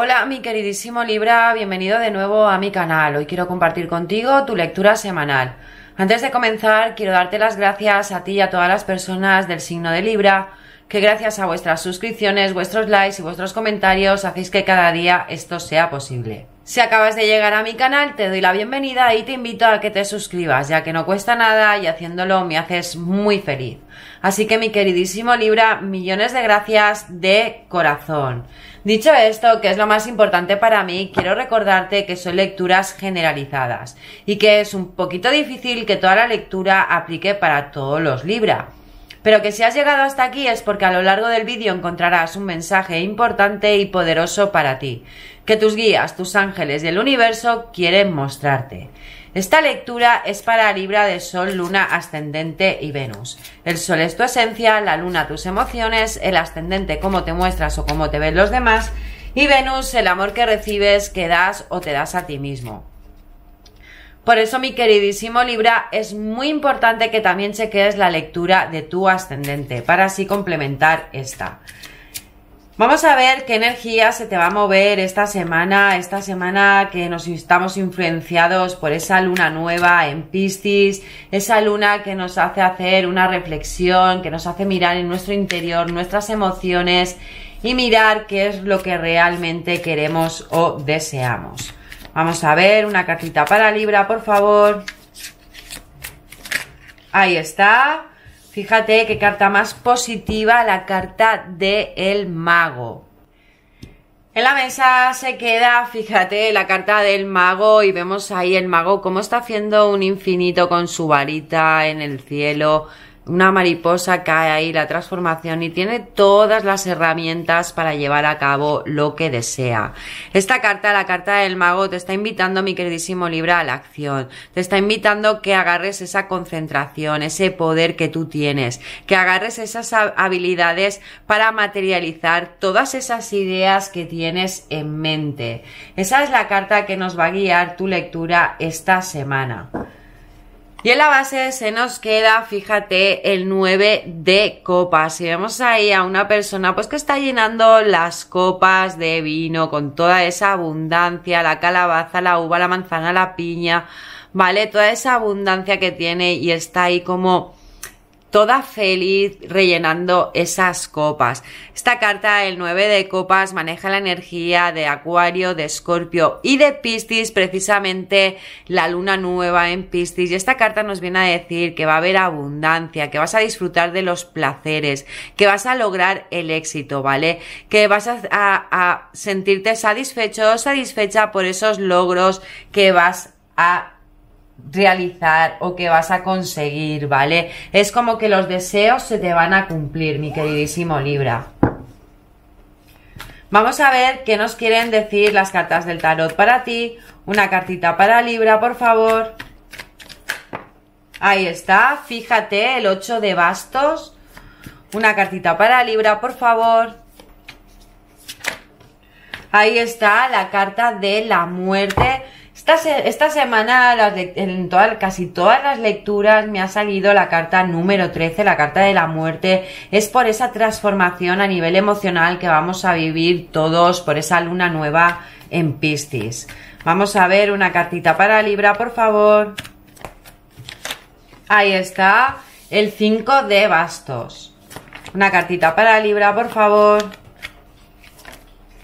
Hola mi queridísimo Libra, bienvenido de nuevo a mi canal. Hoy quiero compartir contigo tu lectura semanal. Antes de comenzar, quiero darte las gracias a ti y a todas las personas del signo de Libra, que gracias a vuestras suscripciones, vuestros likes y vuestros comentarios hacéis que cada día esto sea posible. Si acabas de llegar a mi canal, te doy la bienvenida y te invito a que te suscribas, ya que no cuesta nada y haciéndolo me haces muy feliz. Así que mi queridísimo Libra, millones de gracias de corazón. Dicho esto, que es lo más importante para mí, quiero recordarte que son lecturas generalizadas y que es un poquito difícil que toda la lectura aplique para todos los Libra. Pero que si has llegado hasta aquí es porque a lo largo del vídeo encontrarás un mensaje importante y poderoso para ti, que tus guías, tus ángeles y el universo quieren mostrarte. Esta lectura es para Libra de Sol, Luna, Ascendente y Venus. El Sol es tu esencia, la Luna tus emociones, el Ascendente cómo te muestras o cómo te ven los demás y Venus el amor que recibes, que das o te das a ti mismo. Por eso, mi queridísimo Libra, es muy importante que también cheques la lectura de tu ascendente para así complementar esta. Vamos a ver qué energía se te va a mover esta semana, esta semana que nos estamos influenciados por esa luna nueva en Piscis, esa luna que nos hace hacer una reflexión, que nos hace mirar en nuestro interior nuestras emociones y mirar qué es lo que realmente queremos o deseamos. Vamos a ver una cartita para Libra, por favor. Ahí está. Fíjate qué carta más positiva la carta del el mago. En la mesa se queda, fíjate, la carta del mago y vemos ahí el mago cómo está haciendo un infinito con su varita en el cielo, una mariposa cae ahí, la transformación, y tiene todas las herramientas para llevar a cabo lo que desea. Esta carta, la carta del mago, te está invitando, mi queridísimo Libra, a la acción. Te está invitando que agarres esa concentración, ese poder que tú tienes, que agarres esas habilidades para materializar todas esas ideas que tienes en mente. Esa es la carta que nos va a guiar tu lectura esta semana. Y en la base se nos queda, fíjate, el 9 de copas. y vemos ahí a una persona pues que está llenando las copas de vino con toda esa abundancia, la calabaza, la uva, la manzana, la piña, ¿vale? Toda esa abundancia que tiene y está ahí como toda feliz rellenando esas copas. Esta carta, el 9 de copas, maneja la energía de Acuario, de Escorpio y de Piscis, precisamente la luna nueva en Piscis. Y esta carta nos viene a decir que va a haber abundancia, que vas a disfrutar de los placeres, que vas a lograr el éxito, ¿vale? Que vas a, a sentirte satisfecho, satisfecha por esos logros que vas a realizar o que vas a conseguir, ¿vale? Es como que los deseos se te van a cumplir, mi queridísimo Libra. Vamos a ver qué nos quieren decir las cartas del tarot para ti. Una cartita para Libra, por favor. Ahí está, fíjate, el 8 de bastos. Una cartita para Libra, por favor. Ahí está la carta de la muerte esta, semana, en casi todas las lecturas, me ha salido la carta número 13, la carta de la muerte. Es por esa transformación a nivel emocional que vamos a vivir todos, por esa luna nueva en Piscis. Vamos a ver una cartita para Libra, por favor. Ahí está, el 5 de bastos. Una cartita para Libra, por favor.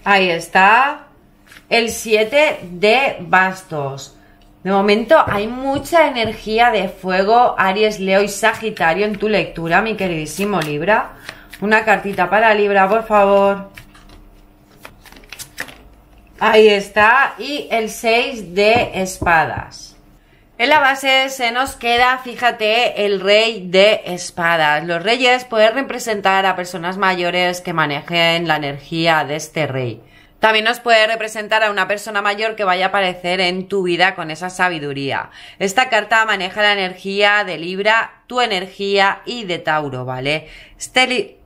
Ahí está. El 7 de bastos. De momento hay mucha energía de fuego, Aries, Leo y Sagitario en tu lectura, mi queridísimo Libra. Una cartita para Libra, por favor. Ahí está. Y el 6 de espadas. En la base se nos queda, fíjate, el rey de espadas. Los reyes pueden representar a personas mayores que manejen la energía de este rey. También nos puede representar a una persona mayor que vaya a aparecer en tu vida con esa sabiduría. Esta carta maneja la energía de Libra, tu energía y de Tauro, ¿vale? Este,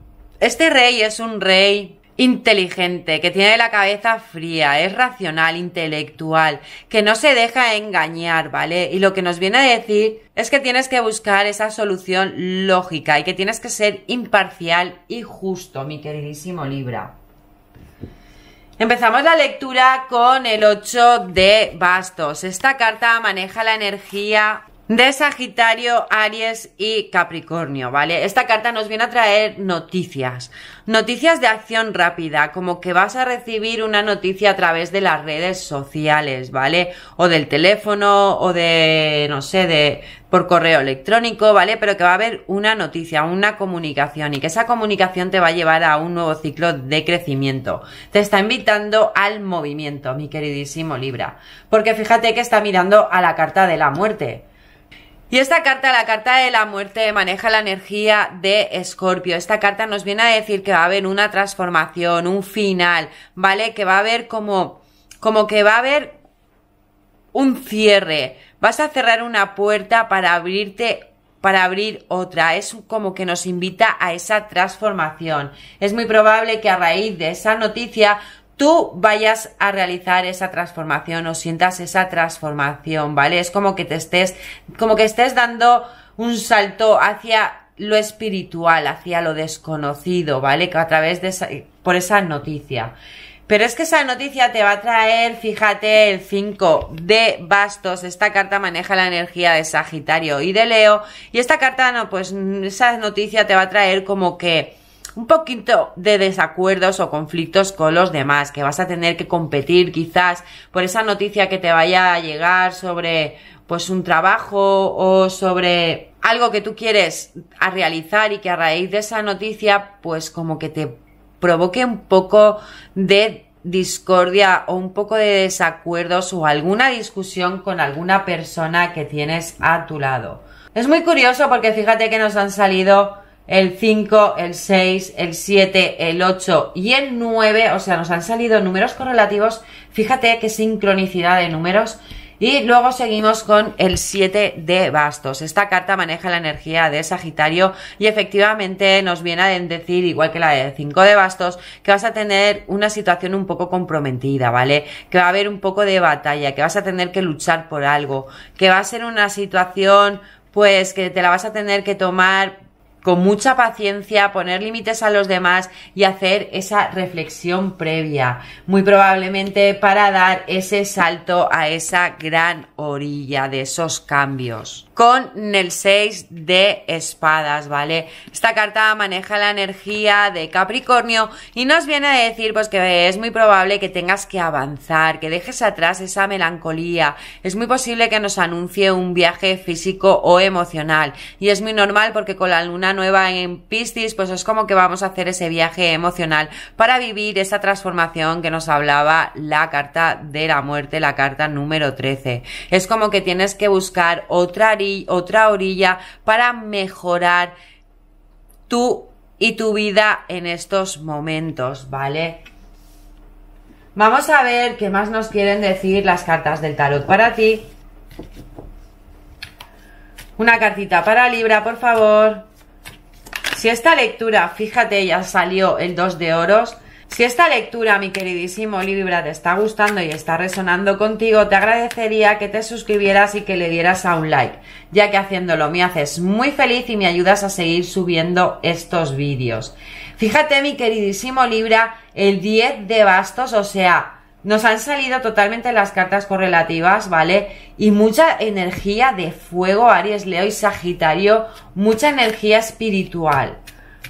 este rey es un rey inteligente, que tiene la cabeza fría, es racional, intelectual, que no se deja engañar, ¿vale? Y lo que nos viene a decir es que tienes que buscar esa solución lógica y que tienes que ser imparcial y justo, mi queridísimo Libra. Empezamos la lectura con el 8 de bastos. Esta carta maneja la energía de Sagitario, Aries y Capricornio, ¿vale? Esta carta nos viene a traer noticias, noticias de acción rápida, como que vas a recibir una noticia a través de las redes sociales, ¿vale? O del teléfono o de, no sé, de por correo electrónico, ¿vale? Pero que va a haber una noticia, una comunicación y que esa comunicación te va a llevar a un nuevo ciclo de crecimiento. Te está invitando al movimiento, mi queridísimo Libra, porque fíjate que está mirando a la carta de la muerte. Y esta carta, la carta de la muerte, maneja la energía de Escorpio. Esta carta nos viene a decir que va a haber una transformación, un final, ¿vale? Que va a haber como, como que va a haber un cierre. Vas a cerrar una puerta para abrirte para abrir otra. Es como que nos invita a esa transformación. Es muy probable que a raíz de esa noticia tú vayas a realizar esa transformación o sientas esa transformación, ¿vale? Es como que te estés, como que estés dando un salto hacia lo espiritual, hacia lo desconocido, ¿vale? Que a través de esa, por esa noticia. Pero es que esa noticia te va a traer, fíjate, el 5 de bastos. Esta carta maneja la energía de Sagitario y de Leo. Y esta carta, no, pues esa noticia te va a traer como que un poquito de desacuerdos o conflictos con los demás, que vas a tener que competir quizás por esa noticia que te vaya a llegar sobre pues un trabajo o sobre algo que tú quieres a realizar y que a raíz de esa noticia pues como que te provoque un poco de discordia o un poco de desacuerdos o alguna discusión con alguna persona que tienes a tu lado. Es muy curioso porque fíjate que nos han salido el 5, el 6, el 7, el 8 y el 9, o sea, nos han salido números correlativos, fíjate qué sincronicidad de números, y luego seguimos con el 7 de bastos. Esta carta maneja la energía de Sagitario y efectivamente nos viene a decir, igual que la de 5 de bastos, que vas a tener una situación un poco comprometida, ¿vale? Que va a haber un poco de batalla, que vas a tener que luchar por algo, que va a ser una situación pues que te la vas a tener que tomar con mucha paciencia, poner límites a los demás y hacer esa reflexión previa, muy probablemente para dar ese salto a esa gran orilla de esos cambios con el 6 de espadas, ¿vale? Esta carta maneja la energía de Capricornio y nos viene a decir pues que es muy probable que tengas que avanzar, que dejes atrás esa melancolía. Es muy posible que nos anuncie un viaje físico o emocional y es muy normal porque con la luna nueva en Piscis pues es como que vamos a hacer ese viaje emocional para vivir esa transformación que nos hablaba la carta de la muerte, la carta número 13. Es como que tienes que buscar otra otra orilla para mejorar tú y tu vida en estos momentos, ¿vale? Vamos a ver qué más nos quieren decir las cartas del tarot para ti. Una cartita para Libra, por favor. Si esta lectura, fíjate, ya salió el 2 de oros, si esta lectura, mi queridísimo Libra, te está gustando y está resonando contigo, te agradecería que te suscribieras y que le dieras a un like, ya que haciéndolo me haces muy feliz y me ayudas a seguir subiendo estos vídeos. Fíjate, mi queridísimo Libra, el 10 de bastos, o sea, nos han salido totalmente las cartas correlativas, ¿vale? Y mucha energía de fuego, Aries, Leo y Sagitario, mucha energía espiritual.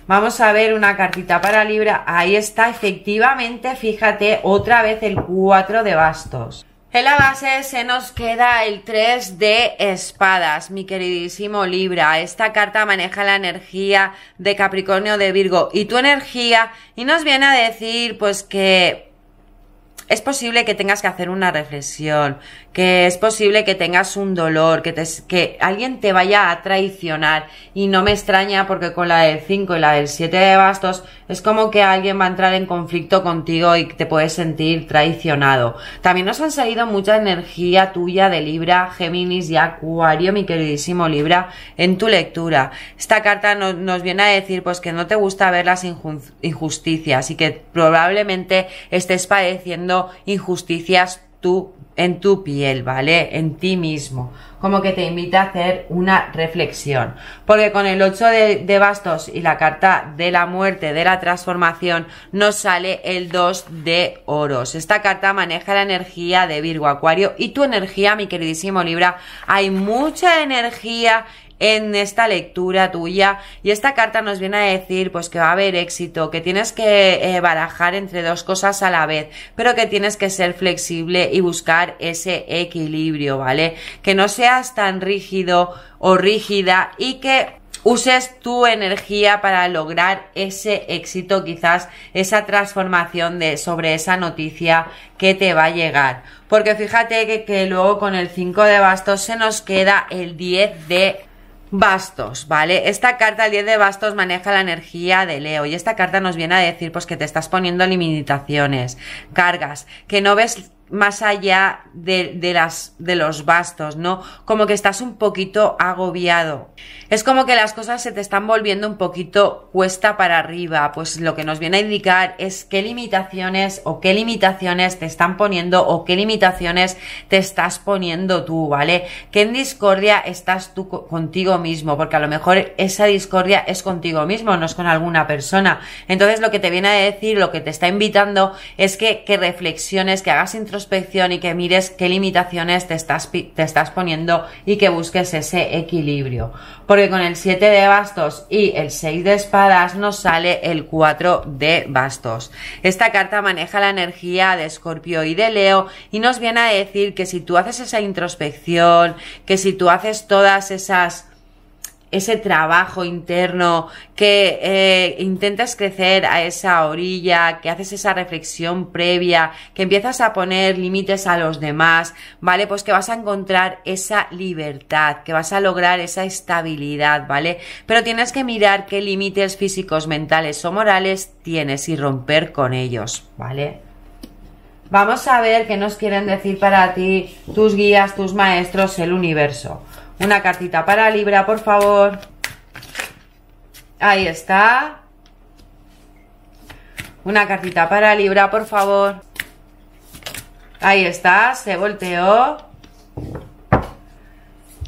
Vamos a ver una cartita para Libra. Ahí está, efectivamente, fíjate, otra vez el 4 de bastos. En la base se nos queda el 3 de espadas, mi queridísimo Libra. Esta carta maneja la energía de Capricornio de Virgo y tu energía y nos viene a decir pues que es posible que tengas que hacer una reflexión, que es posible que tengas un dolor, que, te, que alguien te vaya a traicionar. Y no me extraña porque con la del 5 y la del 7 de bastos es como que alguien va a entrar en conflicto contigo y te puedes sentir traicionado. También nos han salido mucha energía tuya de Libra, Géminis y Acuario, mi queridísimo Libra, en tu lectura. Esta carta nos viene a decir pues que no te gusta ver las injusticias y que probablemente estés padeciendo injusticias tú, en tu piel, ¿vale? En ti mismo. Como que te invita a hacer una reflexión. Porque con el 8 de, de bastos y la carta de la muerte, de la transformación, nos sale el 2 de oros. Esta carta maneja la energía de Virgo Acuario y tu energía, mi queridísimo Libra. Hay mucha energía en esta lectura tuya y esta carta nos viene a decir pues que va a haber éxito, que tienes que eh, barajar entre dos cosas a la vez, pero que tienes que ser flexible y buscar ese equilibrio, ¿vale? Que no seas tan rígido o rígida y que uses tu energía para lograr ese éxito, quizás esa transformación de, sobre esa noticia que te va a llegar. Porque fíjate que, que luego con el 5 de bastos se nos queda el 10 de Bastos, ¿vale? Esta carta, el 10 de bastos, maneja la energía de Leo y esta carta nos viene a decir pues que te estás poniendo limitaciones, cargas, que no ves más allá de, las, de los bastos, ¿no? Como que estás un poquito agobiado. Es como que las cosas se te están volviendo un poquito cuesta para arriba, pues lo que nos viene a indicar es qué limitaciones o qué limitaciones te están poniendo o qué limitaciones te estás poniendo tú, ¿vale? Que en discordia estás tú contigo mismo, porque a lo mejor esa discordia es contigo mismo, no es con alguna persona. Entonces lo que te viene a decir, lo que te está invitando es que, que reflexiones, que hagas introspección, y que mires qué limitaciones te estás, te estás poniendo y que busques ese equilibrio. Porque con el 7 de bastos y el 6 de espadas nos sale el 4 de bastos. Esta carta maneja la energía de Escorpio y de Leo y nos viene a decir que si tú haces esa introspección, que si tú haces todas esas ese trabajo interno, que eh, intentas crecer a esa orilla, que haces esa reflexión previa, que empiezas a poner límites a los demás, ¿vale? Pues que vas a encontrar esa libertad, que vas a lograr esa estabilidad, ¿vale? Pero tienes que mirar qué límites físicos, mentales o morales tienes y romper con ellos, ¿vale? Vamos a ver qué nos quieren decir para ti tus guías, tus maestros, el universo. Una cartita para Libra, por favor. Ahí está. Una cartita para Libra, por favor. Ahí está, se volteó.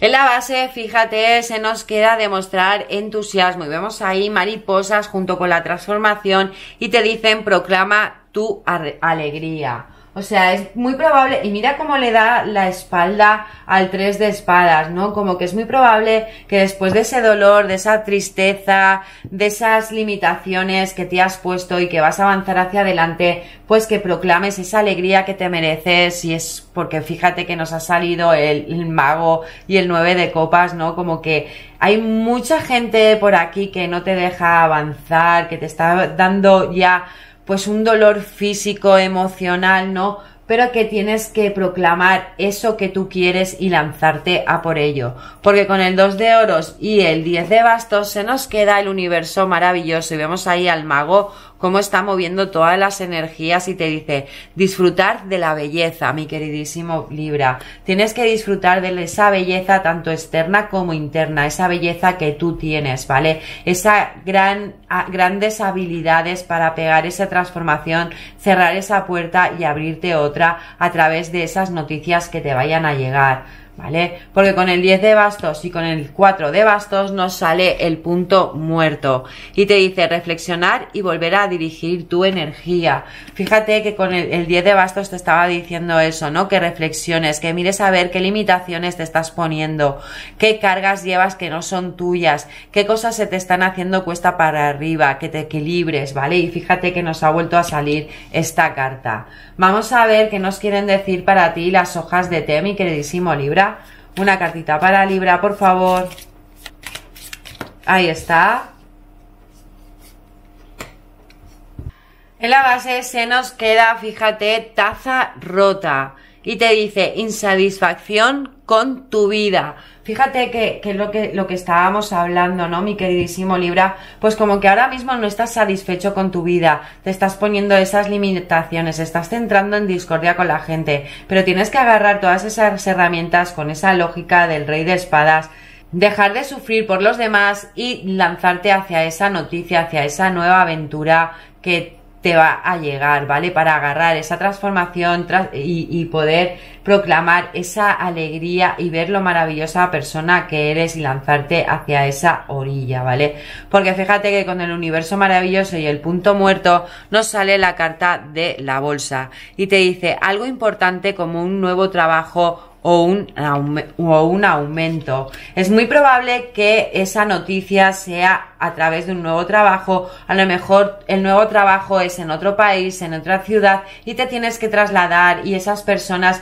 En la base, fíjate, se nos queda demostrar entusiasmo. Y vemos ahí mariposas junto con la transformación y te dicen proclama tu alegría. O sea, es muy probable, y mira cómo le da la espalda al tres de espadas, ¿no? Como que es muy probable que después de ese dolor, de esa tristeza, de esas limitaciones que te has puesto y que vas a avanzar hacia adelante, pues que proclames esa alegría que te mereces y es porque fíjate que nos ha salido el, mago y el nueve de copas, ¿no? Como que hay mucha gente por aquí que no te deja avanzar, que te está dando ya pues un dolor físico, emocional, ¿no? Pero que tienes que proclamar eso que tú quieres y lanzarte a por ello. Porque con el 2 de oros y el 10 de bastos se nos queda el universo maravilloso y vemos ahí al mago cómo está moviendo todas las energías y te dice, disfrutar de la belleza, mi queridísimo Libra. Tienes que disfrutar de esa belleza tanto externa como interna, esa belleza que tú tienes, ¿vale? Esa gran, grandes habilidades para pegar esa transformación, cerrar esa puerta y abrirte otra a través de esas noticias que te vayan a llegar. ¿vale? Porque con el 10 de bastos y con el 4 de bastos nos sale el punto muerto y te dice reflexionar y volver a dirigir tu energía. Fíjate que con el, 10 de bastos te estaba diciendo eso, ¿no? Que reflexiones, que mires a ver qué limitaciones te estás poniendo, qué cargas llevas que no son tuyas, qué cosas se te están haciendo cuesta para arriba, que te equilibres, ¿vale? Y fíjate que nos ha vuelto a salir esta carta. Vamos a ver qué nos quieren decir para ti las hojas de mi queridísimo Libra una cartita para Libra, por favor. Ahí está. En la base se nos queda, fíjate, taza rota. Y te dice insatisfacción con tu vida. Fíjate que, que, lo que lo que estábamos hablando, ¿no? Mi queridísimo Libra, pues como que ahora mismo no estás satisfecho con tu vida, te estás poniendo esas limitaciones, estás centrando en discordia con la gente, pero tienes que agarrar todas esas herramientas con esa lógica del rey de espadas, dejar de sufrir por los demás y lanzarte hacia esa noticia, hacia esa nueva aventura que te va a llegar, ¿vale? Para agarrar esa transformación y, poder proclamar esa alegría y ver lo maravillosa persona que eres y lanzarte hacia esa orilla, ¿vale? Porque fíjate que con el universo maravilloso y el punto muerto nos sale la carta de la bolsa y te dice algo importante como un nuevo trabajo o un, o un aumento. Es muy probable que esa noticia sea a través de un nuevo trabajo. A lo mejor el nuevo trabajo es en otro país, en otra ciudad y te tienes que trasladar y esas personas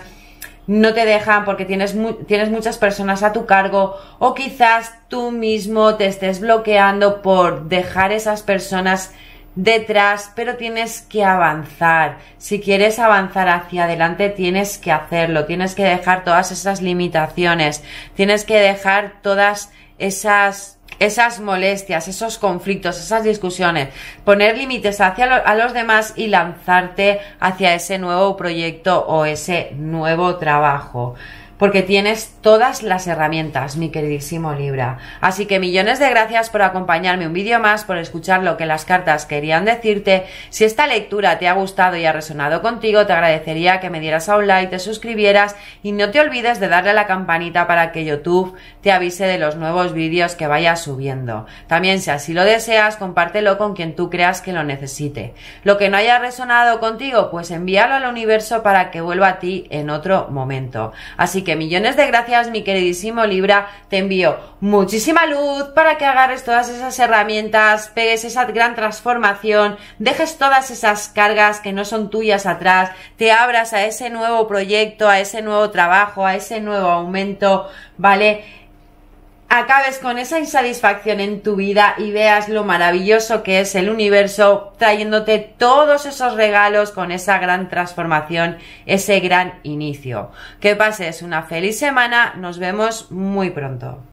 no te dejan porque tienes, tienes muchas personas a tu cargo o quizás tú mismo te estés bloqueando por dejar esas personas detrás, pero tienes que avanzar. Si quieres avanzar hacia adelante, tienes que hacerlo, tienes que dejar todas esas limitaciones, tienes que dejar todas esas esas molestias, esos conflictos, esas discusiones, poner límites hacia a los demás y lanzarte hacia ese nuevo proyecto o ese nuevo trabajo porque tienes todas las herramientas, mi queridísimo Libra. Así que millones de gracias por acompañarme un vídeo más, por escuchar lo que las cartas querían decirte. Si esta lectura te ha gustado y ha resonado contigo, te agradecería que me dieras a un like, te suscribieras y no te olvides de darle a la campanita para que YouTube te avise de los nuevos vídeos que vaya subiendo. También si así lo deseas, compártelo con quien tú creas que lo necesite. Lo que no haya resonado contigo, pues envíalo al universo para que vuelva a ti en otro momento. Así que millones de gracias, mi queridísimo Libra. Te envío muchísima luz para que agarres todas esas herramientas, pegues esa gran transformación, dejes todas esas cargas que no son tuyas atrás, te abras a ese nuevo proyecto, a ese nuevo trabajo, a ese nuevo aumento, ¿vale? acabes con esa insatisfacción en tu vida y veas lo maravilloso que es el universo trayéndote todos esos regalos con esa gran transformación, ese gran inicio. Que pases una feliz semana, nos vemos muy pronto.